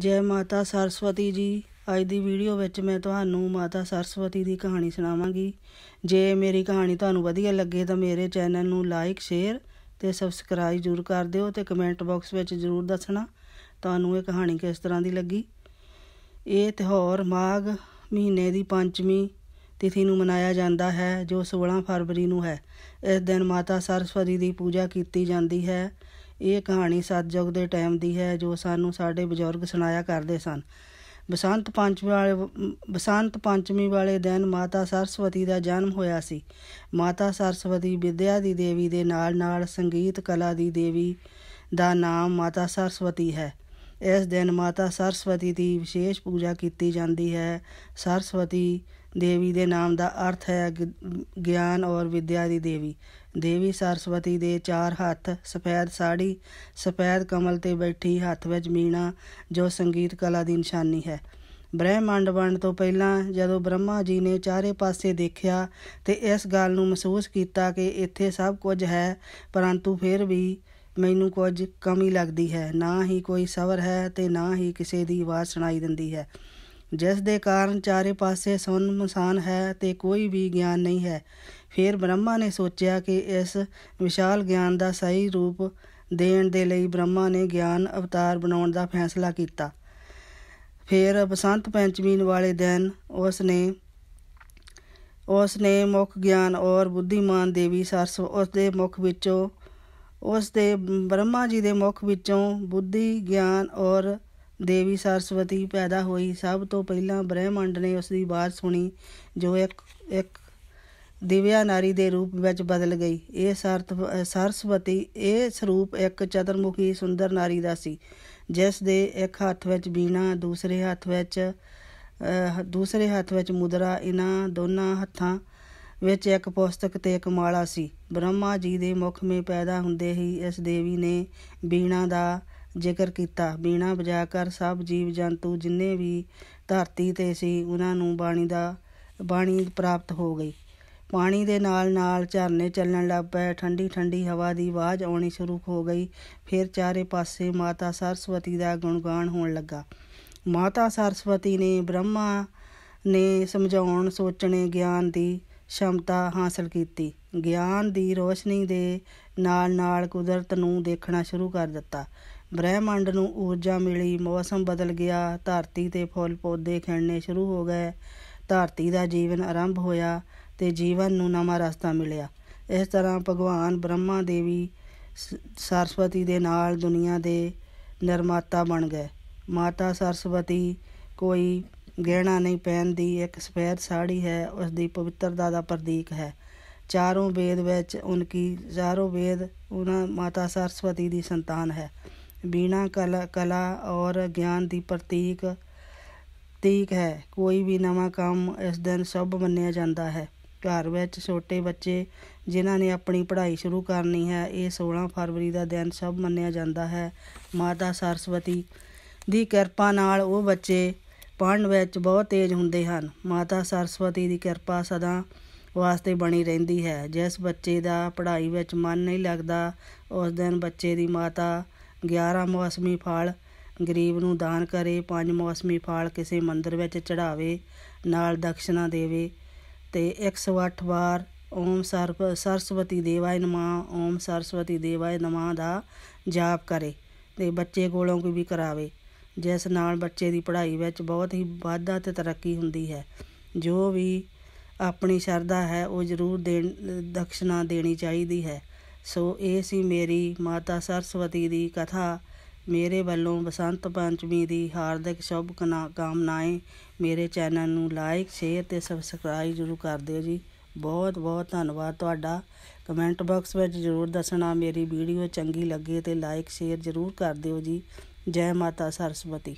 ਜੈ ਮਾਤਾ ਸਰਸਵਤੀ ਜੀ ਅੱਜ ਦੀ ਵੀਡੀਓ ਵਿੱਚ ਮੈਂ ਤੁਹਾਨੂੰ ਮਾਤਾ ਸਰਸਵਤੀ ਦੀ ਕਹਾਣੀ ਸੁਣਾਵਾਂਗੀ ਜੇ ਮੇਰੀ ਕਹਾਣੀ ਤੁਹਾਨੂੰ ਵਧੀਆ ਲੱਗੇ ਤਾਂ ਮੇਰੇ ਚੈਨਲ ਨੂੰ ਲਾਈਕ ਸ਼ੇਅਰ ਤੇ ਸਬਸਕ੍ਰਾਈਬ ਜ਼ਰੂਰ ਕਰ ਦਿਓ ਤੇ ਕਮੈਂਟ ਬਾਕਸ ਵਿੱਚ ਜ਼ਰੂਰ ਦੱਸਣਾ ਤੁਹਾਨੂੰ ਇਹ ਕਹਾਣੀ ਕਿਸ ਤਰ੍ਹਾਂ ਦੀ ਲੱਗੀ ਇਹ ਤਿਉਹਾਰ ਮਾਘ ਮਹੀਨੇ ਦੀ ਪੰਚਮੀ ਤਿਥੀ ਨੂੰ ਮਨਾਇਆ ਜਾਂਦਾ ਹੈ ਜੋ 16 ਫਰਵਰੀ ਨੂੰ ਹੈ ਇਸ ਦਿਨ ਮਾਤਾ ਸਰਸਵਤੀ ਦੀ ਪੂਜਾ ਕੀਤੀ ਜਾਂਦੀ ਹੈ ਇਹ ਕਹਾਣੀ ਸਤਜੁਗ ਦੇ ਟਾਈਮ ਦੀ ਹੈ ਜੋ ਸਾਨੂੰ ਸਾਡੇ ਬਜ਼ੁਰਗ ਸੁਣਾਇਆ ਕਰਦੇ ਸਨ ਬਸੰਤ ਪੰਚਮੀ ਵਾਲੇ ਬਸੰਤ ਪੰਚਮੀ ਵਾਲੇ ਦਿਨ ਮਾਤਾ ਸਰਸਵਤੀ ਦਾ ਜਨਮ ਹੋਇਆ ਸੀ ਮਾਤਾ ਸਰਸਵਤੀ ਵਿਦਿਆ ਦੀ ਦੇਵੀ ਦੇ ਨਾਲ-ਨਾਲ ਸੰਗੀਤ ਕਲਾ ਦੀ ਦੇਵੀ ਦਾ ਨਾਮ ਮਾਤਾ ਸਰਸਵਤੀ ਹੈ ਇਸ ਦਿਨ ਮਾਤਾ ਸਰਸਵਤੀ ਦੀ ਵਿਸ਼ੇਸ਼ ਪੂਜਾ ਕੀਤੀ ਜਾਂਦੀ ਹੈ ਸਰਸਵਤੀ ਦੇਵੀ ਦੇ ਨਾਮ ਦਾ ਅਰਥ ਹੈ ਗਿਆਨ ਔਰ ਵਿਦਿਆ ਦੀ ਦੇਵੀ ਦੇਵੀ ਸਰਸਵਤੀ ਦੇ ਚਾਰ ਹੱਥ ਸਫੈਦ ਸਾੜੀ ਸਫੈਦ ਕਮਲ ਤੇ ਬੈਠੀ ਹੱਥ ਵਿੱਚ ਮੀਣਾ ਜੋ ਸੰਗੀਤ ਕਲਾ ਦੀ ਨਿਸ਼ਾਨੀ ਹੈ ਬ੍ਰਹਿਮੰਡ ਵੰਡ ਤੋਂ ਪਹਿਲਾਂ ਜਦੋਂ ਬ੍ਰਹਮਾ ਜੀ ਨੇ ਚਾਰੇ ਪਾਸੇ ਦੇਖਿਆ ਤੇ ਇਸ ਗੱਲ ਨੂੰ ਮਹਿਸੂਸ ਕੀਤਾ ਕਿ ਇੱਥੇ ਸਭ ਕੁਝ ਹੈ ਪਰੰਤੂ ਫਿਰ ਵੀ ਮੈਨੂੰ ਕੁਝ ਕਮੀ ਲੱਗਦੀ ਹੈ ਨਾ ਹੀ ਕੋਈ ਸਵਰ ਹੈ ਤੇ ਨਾ ਹੀ ਕਿਸੇ ਦੀ ਆਵਾਜ਼ ਸੁਣਾਈ ਦਿੰਦੀ ਹੈ ਜਿਸ ਦੇ ਕਾਰਨ ਚਾਰੇ ਪਾਸੇ ਸੁੰਨਮਸਾਨ ਹੈ ਤੇ ਕੋਈ ਵੀ ਗਿਆਨ ਨਹੀਂ ਹੈ ਫਿਰ ਬ੍ਰਹਮਾ ਨੇ ਸੋਚਿਆ ਕਿ ਇਸ ਵਿਸ਼ਾਲ ਗਿਆਨ ਦਾ ਸਹੀ ਰੂਪ ਦੇਣ ਦੇ ਲਈ ਬ੍ਰਹਮਾ ਨੇ ਗਿਆਨ ਅਵਤਾਰ ਬਣਾਉਣ ਦਾ ਫੈਸਲਾ ਕੀਤਾ ਫਿਰ ਬਸੰਤ ਪੰਚਮੀ ਵਾਲੇ ਦਿਨ ਉਸ ਨੇ ਉਸ ਨੇ ਮੁਖ ਗਿਆਨ ਔਰ ਬੁੱਧੀਮਾਨ ਦੇਵੀ ਸਰਸ ਉਸ ਦੇ ਮੁਖ ਵਿੱਚੋਂ ਉਸ ਦੇ ਬ੍ਰਹਮਾ ਜੀ ਦੇ ਮੁਖ ਵਿੱਚੋਂ ਬੁੱਧੀ ਗਿਆਨ ਔਰ ਦੇਵੀ ਸਰਸਵਤੀ ਪੈਦਾ ਹੋਈ ਸਭ ਤੋਂ ਪਹਿਲਾਂ ਬ੍ਰਹਿਮੰਡ ਨੇ ਉਸ ਦੀ ਬਾਤ ਸੁਣੀ ਜੋ ਇੱਕ ਇੱਕ ਦਿਵਿਆ ਨਾਰੀ ਦੇ ਰੂਪ ਵਿੱਚ ਬਦਲ ਗਈ ਇਹ ਸਰਸਵਤੀ ਇਹ ਸਰੂਪ ਇੱਕ ਚਤਰਮੁਖੀ ਸੁੰਦਰ ਨਾਰੀ ਦਾ ਸੀ ਜਿਸ ਦੇ ਇੱਕ ਹੱਥ ਵਿੱਚ ਬੀਣਾ ਦੂਸਰੇ ਹੱਥ ਵਿੱਚ ਦੂਸਰੇ ਹੱਥ ਵਿੱਚ ਮੁਦਰਾ ਇਹਨਾਂ ਦੋਨਾਂ ਹੱਥਾਂ ਵਿੱਚ ਇੱਕ ਪੁਸਤਕ ਤੇ ਇੱਕ ਮਾਲਾ ਸੀ ਬ੍ਰਹਮਾ ਜੀ ਦੇ ਮੁਖ ਮੇ ਪੈਦਾ ਹੁੰਦੇ ਹੀ ਇਸ ਦੇਵੀ ਨੇ ਬੀਣਾ ਦਾ ਜ਼ਿਕਰ ਕੀਤਾ ਬੀਣਾ ਵਜਾ ਕਰ ਸਭ ਜੀਵ ਜੰਤੂ ਜਿੰਨੇ ਵੀ ਧਰਤੀ ਤੇ ਸੀ ਉਹਨਾਂ ਨੂੰ ਬਾਣੀ ਦਾ ਬਾਣੀ ਪ੍ਰਾਪਤ ਹੋ ਗਈ ਪਾਣੀ ਦੇ ਨਾਲ ਨਾਲ ਝਰਨੇ ਚੱਲਣ ਲੱਗ ਪਏ ਠੰਡੀ ਠੰਡੀ ਹਵਾ ਦੀ ਆਵਾਜ਼ ਆਉਣੀ ਸ਼ੁਰੂ ਹੋ ਗਈ ਫਿਰ ਚਾਰੇ ਪਾਸੇ ਮਾਤਾ ਸਰਸਵਤੀ ਦਾ ਗੁਣਗਾਨ ਹੋਣ ਲੱਗਾ ਮਾਤਾ ਸਰਸਵਤੀ ਨੇ ਬ੍ਰਹਮਾ ਨੇ ਸਮਝਾਉਣ ਸੋਚਣੇ ਗਿਆਨ ਦੀ ਸ਼ਮਤਾ ਹਾਸਲ ਕੀਤੀ ਗਿਆਨ ਦੀ ਰੋਸ਼ਨੀ ਦੇ ਨਾਲ ਨਾਲ ਕੁਦਰਤ ਨੂੰ ਦੇਖਣਾ ਸ਼ੁਰੂ ਕਰ ਦਿੱਤਾ ਬ੍ਰਹਿਮੰਡ ਨੂੰ ਊਰਜਾ ਮਿਲੀ ਮੌਸਮ ਬਦਲ ਗਿਆ ਧਰਤੀ ਤੇ ਫੁੱਲ ਪੌਦੇ ਖਿੜਨੇ ਸ਼ੁਰੂ ਹੋ ਗਏ ਧਰਤੀ ਦਾ ਜੀਵਨ ਆਰੰਭ ਹੋਇਆ ਤੇ ਜੀਵਨ ਨੂੰ ਨਵਾਂ ਰਸਤਾ ਮਿਲਿਆ ਇਸ ਤਰ੍ਹਾਂ ਭਗਵਾਨ ਬ੍ਰਹਮਾ ਦੇਵੀ ਸਰਸਵਤੀ ਦੇ ਨਾਲ ਦੁਨੀਆ ਦੇ ਨਿਰਮਾਤਾ ਬਣ ਗਏ ਮਾਤਾ ਸਰਸਵਤੀ ਕੋਈ ਗਹਿਣਾ ਨਹੀਂ ਪਹਿਨਦੀ ਇੱਕ ਸਫੈਦ ਸਾੜੀ ਹੈ ਉਸ ਦੀ ਪਵਿੱਤਰਤਾ ਦਾ ਪ੍ਰਤੀਕ ਹੈ ਚਾਰੋਂ ਵੇਦ ਵਿੱਚ ਉਨਕੀ ਚਾਰੋਂ ਵੇਦ ਉਹਨਾਂ ਮਾਤਾ ਸਰਸਵਤੀ ਦੀ ਸੰਤਾਨ ਹੈ ਵੀਣਾ ਕਲਾ ਕਲਾ ਔਰ ਗਿਆਨ ਦੀ ਪ੍ਰਤੀਕ ਤੀਕ ਹੈ ਕੋਈ ਵੀ ਨਵਾਂ ਕੰਮ ਇਸ ਦਿਨ ਸਭ ਮੰਨਿਆ ਜਾਂਦਾ ਹੈ ਘਰ ਵਿੱਚ ਛੋਟੇ ਬੱਚੇ ਜਿਨ੍ਹਾਂ ਨੇ ਆਪਣੀ ਪੜ੍ਹਾਈ ਸ਼ੁਰੂ ਕਰਨੀ ਹੈ ਇਹ 16 ਫਰਵਰੀ ਦਾ ਦਿਨ ਸਭ ਮੰਨਿਆ ਜਾਂਦਾ ਹੈ ਮਾਤਾ ਸਰਸਵਤੀ ਦੀ ਕਿਰਪਾ ਨਾਲ ਉਹ ਬੱਚੇ ਪੜ੍ਹਨ ਵਿੱਚ ਬਹੁਤ ਤੇਜ਼ ਹੁੰਦੇ ਹਨ ਮਾਤਾ ਸਰਸਵਤੀ ਦੀ ਕਿਰਪਾ ਸਦਾ ਵਾਸਤੇ ਬਣੀ ਰਹਿੰਦੀ ਹੈ ਜਿਸ ਬੱਚੇ ਦਾ ਪੜ੍ਹਾਈ ਵਿੱਚ ਮਨ ਨਹੀਂ ਲੱਗਦਾ ਉਸ ਦਿਨ ਬੱਚੇ ਦੀ ਮਾਤਾ 11 ਮੌਸਮੀ ਫਲ ਗਰੀਬ ਨੂੰ ਦਾਨ ਕਰੇ ਪੰਜ ਮੌਸਮੀ ਫਲ ਕਿਸੇ ਮੰਦਰ ਵਿੱਚ ਚੜਾਵੇ ਨਾਲ ਦਕਸ਼ਨਾ ਦੇਵੇ ਤੇ 108 ਵਾਰ ਓਮ ਸਰਸਵਤੀ ਦੇਵਾਏ ਨਮਾ ਓਮ ਸਰਸਵਤੀ ਦੇਵਾਏ ਨਮਾ ਦਾ ਜਾਪ ਕਰੇ ਤੇ ਬੱਚੇ ਕੋਲੋਂ ਕੋਈ ਵੀ ਕਰਾਵੇ ਜਿਸ ਨਾਲ ਬੱਚੇ ਦੀ ਪੜ੍ਹਾਈ ਵਿੱਚ ਬਹੁਤ ਹੀ ਵਾਧਾ ਤੇ ਤਰੱਕੀ ਹੁੰਦੀ ਹੈ ਜੋ ਵੀ ਆਪਣੀ ਸ਼ਰਧਾ ਹੈ ਉਹ ਜ਼ਰੂਰ ਦੇਣ ਦਕਸ਼ਨਾ ਦੇਣੀ ਚਾਹੀਦੀ ਹੈ ਸੋ ਇਹ ਸੀ ਮੇਰੀ ਮਾਤਾ ਸਰਸਵਤੀ ਦੀ ਕਥਾ ਮੇਰੇ ਵੱਲੋਂ ਬਸੰਤ ਪੰਚਮੀ ਦੀ ਹਾਰਦਿਕ ਸ਼ੁਭ ਕਾਮਨਾਏ ਮੇਰੇ ਚੈਨਲ ਨੂੰ ਲਾਈਕ ਸ਼ੇਅਰ ਤੇ ਸਬਸਕ੍ਰਾਈਬ ਜਰੂਰ ਕਰ ਦਿਓ ਜੀ ਬਹੁਤ ਬਹੁਤ ਧੰਨਵਾਦ ਤੁਹਾਡਾ ਕਮੈਂਟ ਬਾਕਸ ਵਿੱਚ ਜਰੂਰ ਦੱਸਣਾ ਮੇਰੀ ਵੀਡੀਓ ਚੰਗੀ ਲੱਗੇ ਤੇ ਲਾਈਕ ਸ਼ੇਅਰ ਜਰੂਰ ਕਰ ਦਿਓ ਜੀ ਜੈ ਮਾਤਾ ਸਰਸਵਤੀ